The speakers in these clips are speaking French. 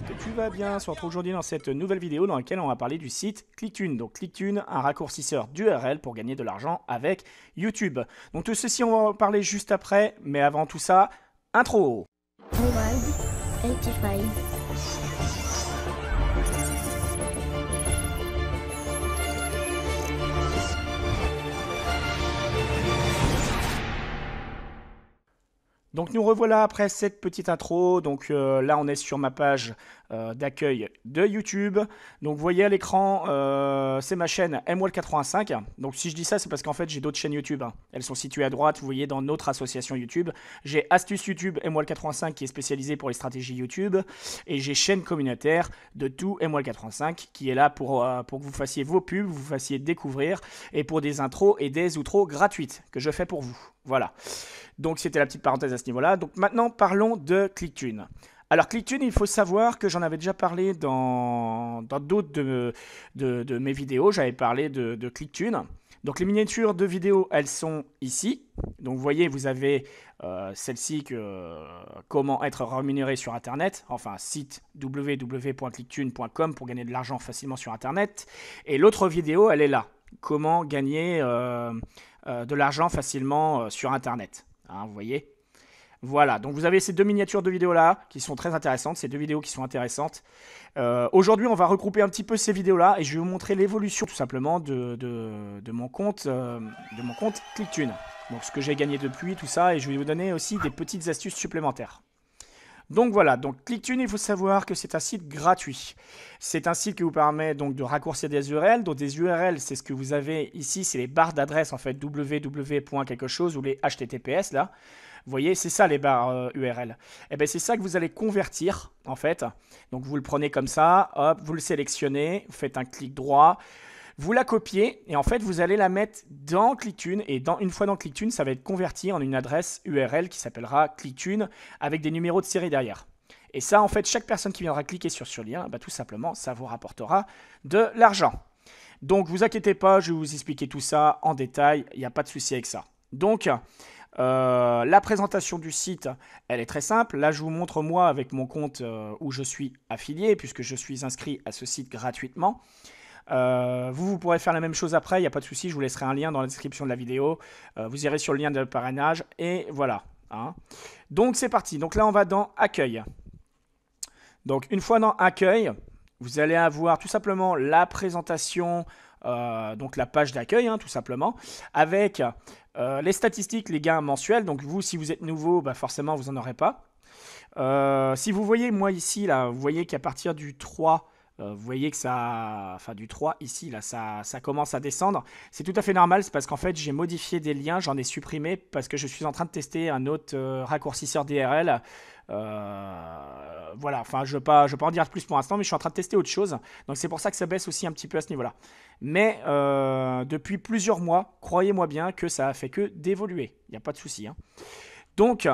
que tu vas bien. On se retrouve aujourd'hui dans cette nouvelle vidéo dans laquelle on va parler du site Clicktune. Donc Clicktune, un raccourcisseur d'URL pour gagner de l'argent avec YouTube. Donc tout ceci, on va en parler juste après, mais avant tout ça, intro. Donc nous revoilà après cette petite intro. Donc euh, là on est sur ma page euh, d'accueil de YouTube. Donc vous voyez à l'écran, euh, c'est ma chaîne MWall85. Donc si je dis ça, c'est parce qu'en fait j'ai d'autres chaînes YouTube. Hein. Elles sont situées à droite, vous voyez dans notre association YouTube. J'ai Astuce YouTube MWall85 qui est spécialisée pour les stratégies YouTube. Et j'ai chaîne communautaire de tout MWall85 qui est là pour, euh, pour que vous fassiez vos pubs, vous fassiez découvrir et pour des intros et des outros gratuites que je fais pour vous. Voilà. Donc c'était la petite parenthèse à ce niveau-là. Donc maintenant parlons de ClickTune. Alors, Clicktune, il faut savoir que j'en avais déjà parlé dans d'autres de, de, mes vidéos. J'avais parlé de, Clicktune. Donc les miniatures de vidéos, elles sont ici. Donc vous voyez, vous avez euh, celle-ci que euh, comment être rémunéré sur Internet, enfin site www.clicktune.com pour gagner de l'argent facilement sur Internet. Et l'autre vidéo, elle est là, comment gagner euh, de l'argent facilement sur Internet. Hein, vous voyez voilà, donc vous avez ces deux miniatures de vidéos là qui sont très intéressantes, ces deux vidéos qui sont intéressantes. Euh, aujourd'hui, on va regrouper un petit peu ces vidéos là et je vais vous montrer l'évolution tout simplement de, mon compte, euh, de mon compte ClickTune. Donc ce que j'ai gagné depuis, tout ça, et je vais vous donner aussi des petites astuces supplémentaires. Donc voilà, donc ClickTune, il faut savoir que c'est un site gratuit. C'est un site qui vous permet donc de raccourcir des URL. Donc des URL, c'est ce que vous avez ici, c'est les barres d'adresse en fait, www. chose ou les HTTPS là. Vous voyez, c'est ça les barres URL. Euh, et eh bien c'est ça que vous allez convertir en fait. Donc vous le prenez comme ça, hop, vous le sélectionnez, vous faites un clic droit, vous la copiez et en fait vous allez la mettre dans ClickTune. et dans, une fois dans ClickTune, ça va être converti en une adresse URL qui s'appellera ClickTune avec des numéros de série derrière. Et ça, en fait, chaque personne qui viendra cliquer sur ce lien, bah, tout simplement, ça vous rapportera de l'argent. Donc, vous inquiétez pas, je vais vous expliquer tout ça en détail, il n'y a pas de souci avec ça. Donc, euh, la présentation du site, elle est très simple. Là, je vous montre moi avec mon compte euh, où je suis affilié, puisque je suis inscrit à ce site gratuitement. Euh, vous, vous pourrez faire la même chose après, il n'y a pas de souci, je vous laisserai un lien dans la description de la vidéo. vous irez sur le lien de parrainage et voilà. Hein. Donc c'est parti. Donc là, on va dans Accueil. Donc une fois dans Accueil, vous allez avoir tout simplement la présentation euh, donc la page d'accueil, hein, tout simplement, avec euh, les statistiques, les gains mensuels. Donc vous, si vous êtes nouveau, bah, forcément, vous n'en aurez pas. Euh, si vous voyez, moi ici, là, vous voyez qu'à partir du 3, vous voyez que ça, enfin du 3 ici, là, ça, commence à descendre. C'est tout à fait normal, c'est parce qu'en fait, j'ai modifié des liens, j'en ai supprimé parce que je suis en train de tester un autre raccourcisseur DRL. Euh, voilà, enfin, je ne veux, pas en dire plus pour l'instant, mais je suis en train de tester autre chose. Donc c'est pour ça que ça baisse aussi un petit peu à ce niveau-là. Mais euh, depuis plusieurs mois, croyez-moi bien que ça a fait que d'évoluer. Il n'y a pas de souci. Hein. Donc,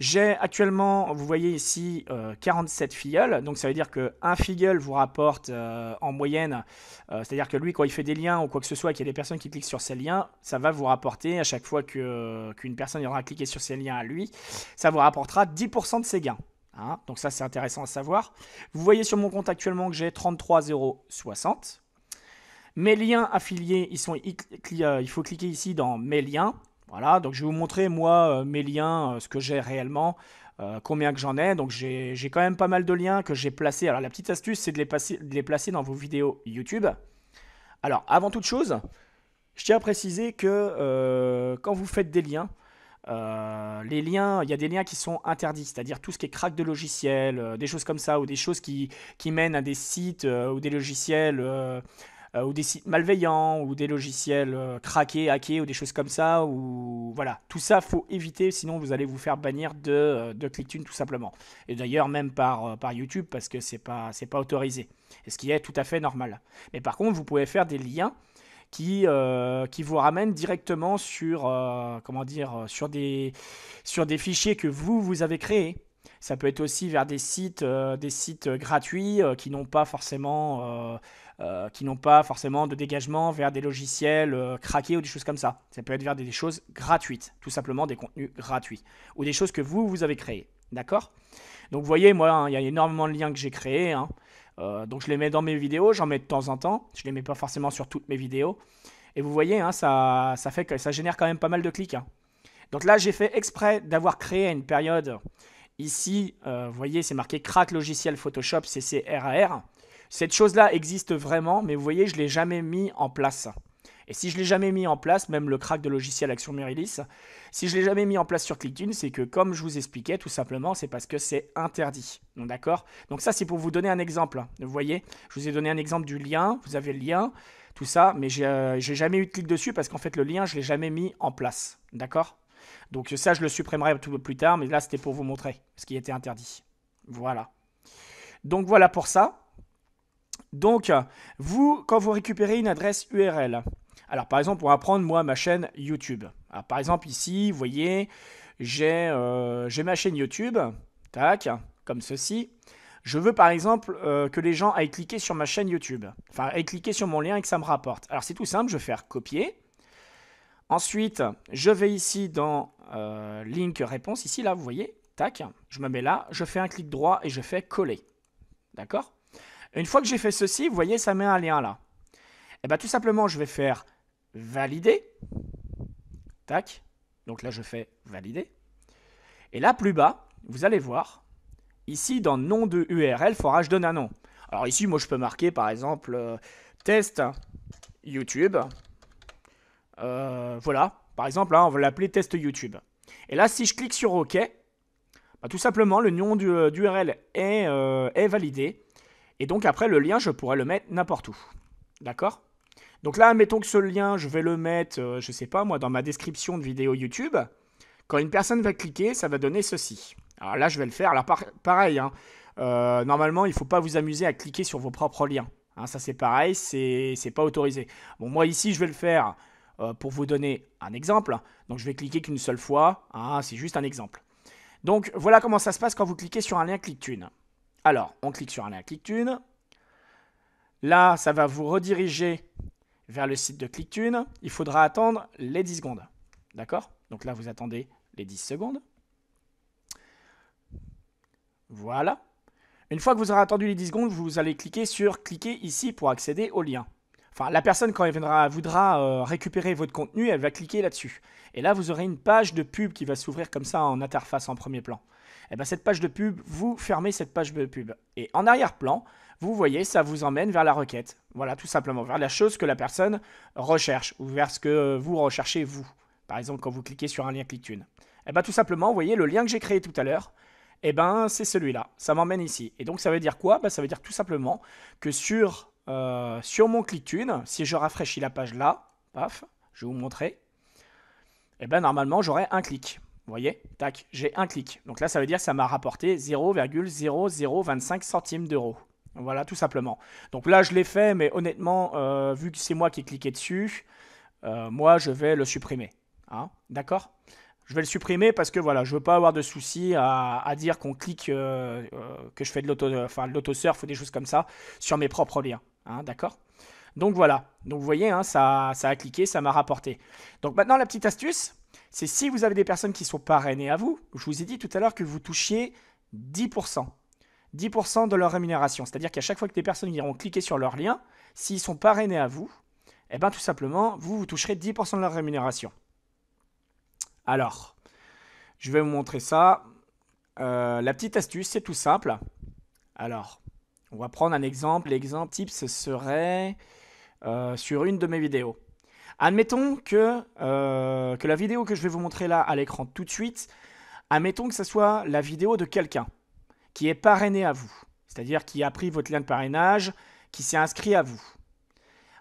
j'ai actuellement, vous voyez ici, 47 euh, filleuls. Donc, ça veut dire qu'un filleul vous rapporte euh, en moyenne, c'est-à-dire que lui, quand il fait des liens ou quoi que ce soit, qu'il y a des personnes qui cliquent sur ces liens, ça va vous rapporter, à chaque fois qu'une personne aura cliqué sur ces liens à lui, ça vous rapportera 10% de ses gains. Hein, donc ça, c'est intéressant à savoir. Vous voyez sur mon compte actuellement que j'ai 33060. Mes liens affiliés, ils sont, euh, il faut cliquer ici dans mes liens. Voilà, donc je vais vous montrer moi euh, mes liens, euh, ce que j'ai réellement, combien que j'en ai. Donc j'ai quand même pas mal de liens que j'ai placés. Alors la petite astuce, c'est de, de, les placer dans vos vidéos YouTube. Alors avant toute chose, je tiens à préciser que quand vous faites des liens, euh, les liens, il y a des liens qui sont interdits, c'est-à-dire tout ce qui est crack de logiciel, euh, des choses comme ça, ou des choses qui, mènent à des sites euh, ou des logiciels ou des sites malveillants ou des logiciels craqués, hackés ou des choses comme ça. Ou voilà, tout ça faut éviter, sinon vous allez vous faire bannir de, de ClickTune tout simplement. Et d'ailleurs même par, par YouTube parce que c'est pas c'est pas autorisé, ce qui est tout à fait normal. Mais par contre, vous pouvez faire des liens qui, euh, qui vous ramène directement sur, euh, comment dire, euh, sur des, sur des fichiers que vous, vous avez créés. Ça peut être aussi vers des sites, des sites gratuits qui n'ont pas forcément... qui n'ont pas forcément de dégagement vers des logiciels craqués ou des choses comme ça. Ça peut être vers des, choses gratuites, tout simplement des contenus gratuits ou des choses que vous, vous avez créées. D'accord Donc vous voyez, moi, hein, il y a énormément de liens que j'ai créés. Hein. Euh, donc je les mets dans mes vidéos, j'en mets de temps en temps. Je les mets pas forcément sur toutes mes vidéos. Et vous voyez, hein, ça, fait que ça génère quand même pas mal de clics. Hein. Donc là, j'ai fait exprès d'avoir créé une période. Ici, euh, vous voyez, c'est marqué crack logiciel Photoshop CCRAR. Cette chose-là existe vraiment, mais vous voyez, je ne l'ai jamais mis en place. Et si je l'ai jamais mis en place, même le crack de logiciel Action si je l'ai jamais mis en place sur Clicktune, c'est que comme je vous expliquais, tout simplement, c'est parce que c'est interdit. Donc d'accord Donc ça, c'est pour vous donner un exemple. Vous voyez, je vous ai donné un exemple du lien. Vous avez le lien, tout ça, mais j'ai n'ai euh, jamais eu de clic dessus parce qu'en fait, le lien, je l'ai jamais mis en place. D'accord Donc ça, je le supprimerai tout plus tard, mais là, c'était pour vous montrer ce qui était interdit. Voilà. Donc voilà pour ça. Donc, vous, quand vous récupérez une adresse URL, alors par exemple, on va prendre moi ma chaîne YouTube. Alors, par exemple ici, vous voyez, j'ai euh, ma chaîne YouTube, tac, comme ceci. Je veux par exemple euh, que les gens aillent cliquer sur ma chaîne YouTube, enfin aillent cliquer sur mon lien et que ça me rapporte. Alors c'est tout simple, je vais faire copier. Ensuite, je vais ici dans euh, link réponse, ici là, vous voyez, tac, je me mets là, je fais un clic droit et je fais coller. D'accord Une fois que j'ai fait ceci, vous voyez, ça met un lien là. Et eh bien, tout simplement, je vais faire valider. Tac. Donc là, je fais valider. Et là, plus bas, vous allez voir, ici, dans nom de URL, forage je donne un nom. Alors ici, moi, je peux marquer, par exemple, euh, test YouTube. Euh, voilà. Par exemple, là, hein, on va l'appeler test YouTube. Et là, si je clique sur OK, bah, tout simplement, le nom d'URL du, euh, est validé. Et donc, après, le lien, je pourrais le mettre n'importe où. D'accord donc là, mettons que ce lien, je vais le mettre, je euh, je sais pas moi, dans ma description de vidéo YouTube. Quand une personne va cliquer, ça va donner ceci. Alors là, je vais le faire. Alors pareil, hein. euh, normalement, il ne faut pas vous amuser à cliquer sur vos propres liens. Hein, ça, c'est pareil, c'est pas autorisé. Bon, moi ici, je vais le faire euh, pour vous donner un exemple. Donc je vais cliquer qu'une seule fois. Ah, c'est juste un exemple. Donc voilà comment ça se passe quand vous cliquez sur un lien ClickTune. Alors, on clique sur un lien ClickTune. Là, ça va vous rediriger vers le site de Clicktune, il faudra attendre les 10 secondes. D'accord Donc là, vous attendez les 10 secondes. Voilà. Une fois que vous aurez attendu les 10 secondes, vous allez cliquer sur cliquer ici pour accéder au lien. Enfin, la personne, quand elle viendra, voudra euh, récupérer votre contenu, elle va cliquer là-dessus. Et là, vous aurez une page de pub qui va s'ouvrir comme ça en interface en premier plan. Et eh bien, cette page de pub, vous fermez cette page de pub. Et en arrière-plan, vous voyez, ça vous emmène vers la requête. Voilà, tout simplement, vers la chose que la personne recherche ou vers ce que vous recherchez vous. Par exemple, quand vous cliquez sur un lien ClickTune. Et eh bien tout simplement, vous voyez, le lien que j'ai créé tout à l'heure, et eh ben c'est celui-là. Ça m'emmène ici. Et donc ça veut dire quoi ben, Ça veut dire tout simplement que sur, euh, sur mon ClickTune, si je rafraîchis la page là, paf, je vais vous montrer, et eh ben normalement j'aurai un clic. Vous voyez Tac, j'ai un clic. Donc là, ça veut dire que ça m'a rapporté 0,0025 centimes d'euros. Voilà, tout simplement. Donc là, je l'ai fait, mais honnêtement, euh, vu que c'est moi qui ai cliqué dessus, euh, moi, je vais le supprimer. Hein, d'accord Je vais le supprimer parce que voilà, je veux pas avoir de soucis à, dire qu'on clique, euh, que je fais de l'autosurf ou des choses comme ça sur mes propres liens. Hein, d'accord donc voilà, donc vous voyez, hein, ça, ça a cliqué, ça m'a rapporté. Donc maintenant, la petite astuce, c'est si vous avez des personnes qui sont parrainées à vous, je vous ai dit tout à l'heure que vous touchiez 10%. 10% de leur rémunération. C'est-à-dire qu'à chaque fois que des personnes iront cliquer sur leur lien, s'ils sont parrainés à vous, eh ben tout simplement, vous, vous toucherez 10% de leur rémunération. Alors, je vais vous montrer ça. Euh, la petite astuce, c'est tout simple. Alors, on va prendre un exemple. L'exemple type, ce serait euh, sur une de mes vidéos. Admettons que, euh, que la vidéo que je vais vous montrer là à l'écran tout de suite, admettons que ce soit la vidéo de quelqu'un qui est parrainé à vous, c'est-à-dire qui a pris votre lien de parrainage, qui s'est inscrit à vous.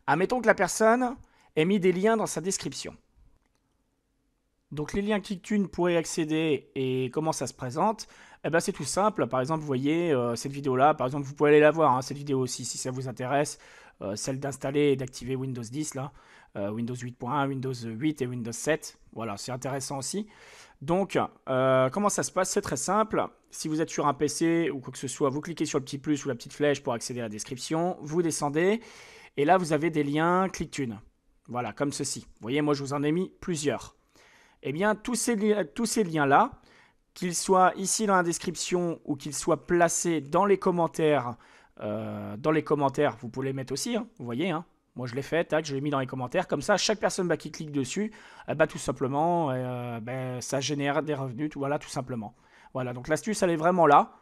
Admettons que la personne ait mis des liens dans sa description. Donc les liens ClickTune pour y accéder et comment ça se présente, eh ben, c'est tout simple. Par exemple, vous voyez euh, cette vidéo-là, par exemple, vous pouvez aller la voir, hein, cette vidéo aussi, si ça vous intéresse, euh, celle d'installer et d'activer Windows 10, là, euh, Windows 8.1, Windows 8 et Windows 7. Voilà, c'est intéressant aussi. Donc, comment ça se passe C'est très simple. Si vous êtes sur un PC ou quoi que ce soit, vous cliquez sur le petit plus ou la petite flèche pour accéder à la description, vous descendez, et là, vous avez des liens ClickTune. Voilà, comme ceci. Vous voyez, moi, je vous en ai mis plusieurs eh bien, tous ces, tous ces liens-là, qu'ils soient ici dans la description ou qu'ils soient placés dans les commentaires, euh, dans les commentaires, vous pouvez les mettre aussi, hein, vous voyez, hein, moi, je l'ai fait, tac, je l'ai mis dans les commentaires. Comme ça, chaque personne bah, qui clique dessus, eh bah, tout simplement, euh, bah, ça génère des revenus, voilà, tout simplement. Voilà, donc l'astuce, elle est vraiment là.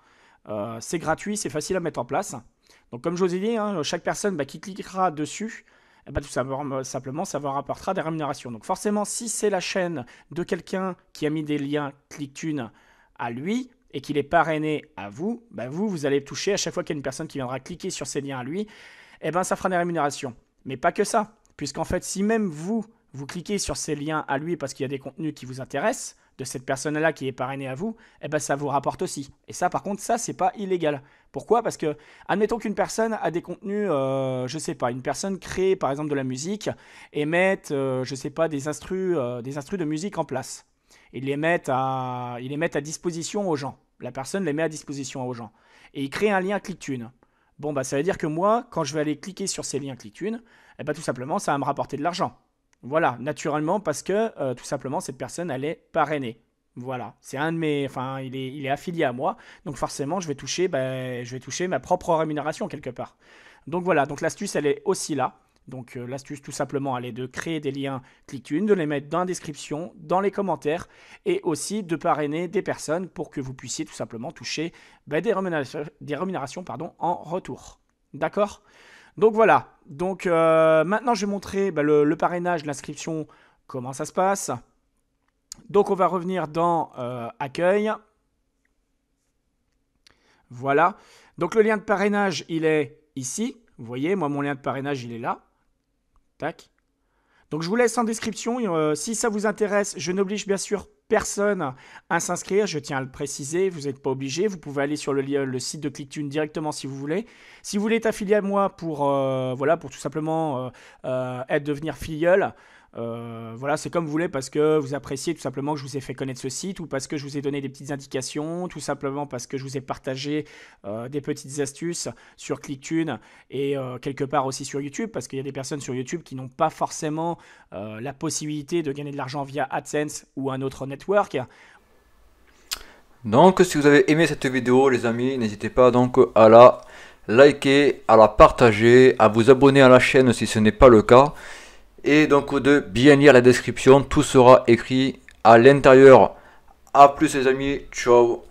Euh, c'est gratuit, c'est facile à mettre en place. Donc, comme je vous ai dit, hein, chaque personne qui cliquera dessus, eh ben, tout euh, simplement, ça vous rapportera des rémunérations. Donc forcément, si c'est la chaîne de quelqu'un qui a mis des liens ClickTune à lui et qu'il est parrainé à vous, ben vous, vous allez toucher à chaque fois qu'il y a une personne qui viendra cliquer sur ces liens à lui, et eh ben, ça fera des rémunérations. Mais pas que ça, puisqu'en fait, si même vous, vous cliquez sur ces liens à lui parce qu'il y a des contenus qui vous intéressent, de cette personne-là qui est parrainée à vous, eh ben ça vous rapporte aussi. Et ça, par contre, ça, c'est pas illégal. Pourquoi Parce que, admettons qu'une personne a des contenus, euh, je sais pas, une personne crée par exemple de la musique et met euh, je sais pas, des instrus, euh, des instrus de musique en place. il les, met à, il les met à disposition aux gens. La personne les met à disposition aux gens. Et il crée un lien ClickTune. Bon, bah ça veut dire que moi, quand je vais aller cliquer sur ces liens ClickTune, eh ben tout simplement, ça va me rapporter de l'argent. Voilà, naturellement, parce que euh, tout simplement, cette personne, elle est parrainée. Voilà, c'est un de mes. Enfin, il est, affilié à moi, donc forcément, je vais toucher, ben, je vais toucher ma propre rémunération quelque part. Donc voilà, donc l'astuce, elle est aussi là. Donc euh, l'astuce tout simplement, elle est de créer des liens ClickTune, de les mettre dans la description, dans les commentaires, et aussi de parrainer des personnes pour que vous puissiez tout simplement toucher ben, des, rémunérations, des rémunérations pardon, en retour. D'accord Donc voilà, donc euh, maintenant je vais montrer bah, le, parrainage, l'inscription, comment ça se passe. Donc on va revenir dans euh, accueil. Voilà. Donc le lien de parrainage, il est ici. Vous voyez, moi mon lien de parrainage, il est là. Tac. Donc je vous laisse en description. Euh, si ça vous intéresse, je n'oblige bien sûr Personne à s'inscrire. Je tiens à le préciser, vous n'êtes pas obligé. Vous pouvez aller sur le, site de ClickTune directement si vous voulez. Si vous voulez être affilié à moi pour, euh, voilà, pour tout simplement euh, euh, être devenir filleul, euh, voilà, c'est comme vous voulez parce que vous appréciez tout simplement que je vous ai fait connaître ce site ou parce que je vous ai donné des petites indications, tout simplement parce que je vous ai partagé euh, des petites astuces sur Clicktune et euh, quelque part aussi sur YouTube parce qu'il y a des personnes sur YouTube qui n'ont pas forcément la possibilité de gagner de l'argent via AdSense ou un autre network. Donc si vous avez aimé cette vidéo les amis, n'hésitez pas donc à la liker, à la partager, à vous abonner à la chaîne si ce n'est pas le cas et donc de bien lire la description, tout sera écrit à l'intérieur. A plus les amis, ciao